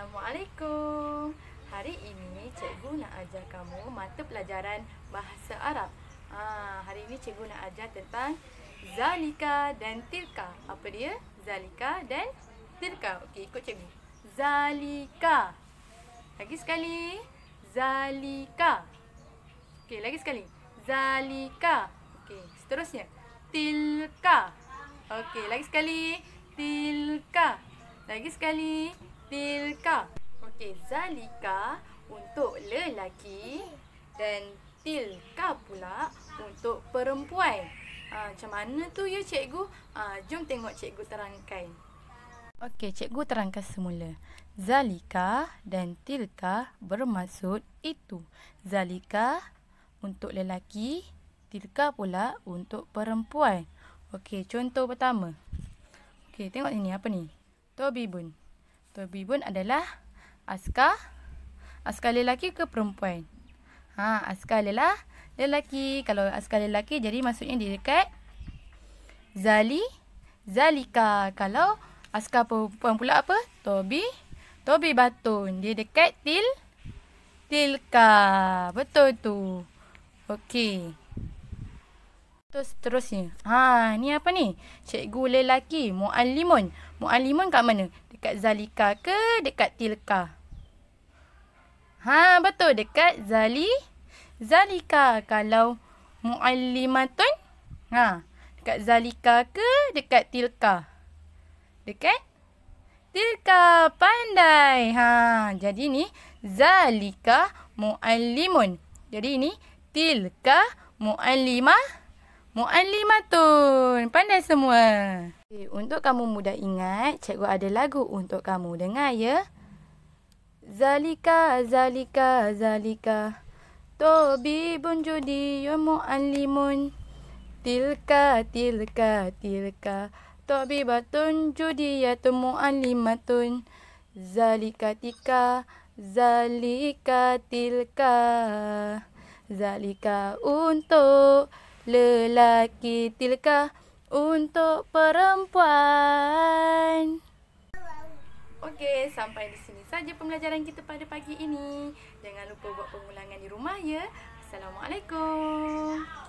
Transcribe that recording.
Assalamualaikum Hari ini cikgu nak ajar kamu mata pelajaran bahasa Arab ha, Hari ini cikgu nak ajar tentang Zalika dan Tilka Apa dia? Zalika dan Tilka Okey, ikut cikgu Zalika Lagi sekali Zalika Okey, lagi sekali Zalika Okey, seterusnya Tilka Okey, lagi sekali Tilka Lagi sekali tilka. Okey, zalika untuk lelaki dan tilka pula untuk perempuan. Ah, macam mana tu ya cikgu? Ah, jom tengok cikgu terangkan. Okey, cikgu terangkan semula. Zalika dan tilka bermaksud itu. Zalika untuk lelaki, tilka pula untuk perempuan. Okey, contoh pertama. Okey, tengok sini apa ni? Tobi bun. Tobibun adalah askar askar lelaki ke perempuan? Ha, askar lelah, lelaki. Kalau askar lelaki jadi maksudnya di dekat Zali Zalika. Kalau askar perempuan pula apa? Tobi Tobi Batun. Dia dekat Til Tilka. Betul tu. Okey. Terus seterusnya. Ha, ni apa ni? Cikgu lelaki, Mu'allimun. Mu'allimun kat mana? Dekat Zalika ke dekat Tilka? Ha, betul. Dekat Zali, Zalika. Kalau Mu'allimatun, ha, dekat Zalika ke dekat Tilka? Dekat Tilka pandai. Ha, jadi ni Zalika Mu'allimun. Jadi ni Tilka Mu'allimah lima Mu'allimatun. Pandai semua. Okay, untuk kamu mudah ingat, cikgu ada lagu untuk kamu dengar ya. Zalika, zalika, zalika. Tobi bun judi yo ya mu'allimun. Tilka, tilka, tilka. Tobi batun judi ya lima mu'allimatun. Zalika tika, zalika tilka. Zalika untuk lelaki tilka untuk perempuan. Okey, sampai di sini saja pembelajaran kita pada pagi ini. Jangan lupa buat pengulangan di rumah ya. Assalamualaikum.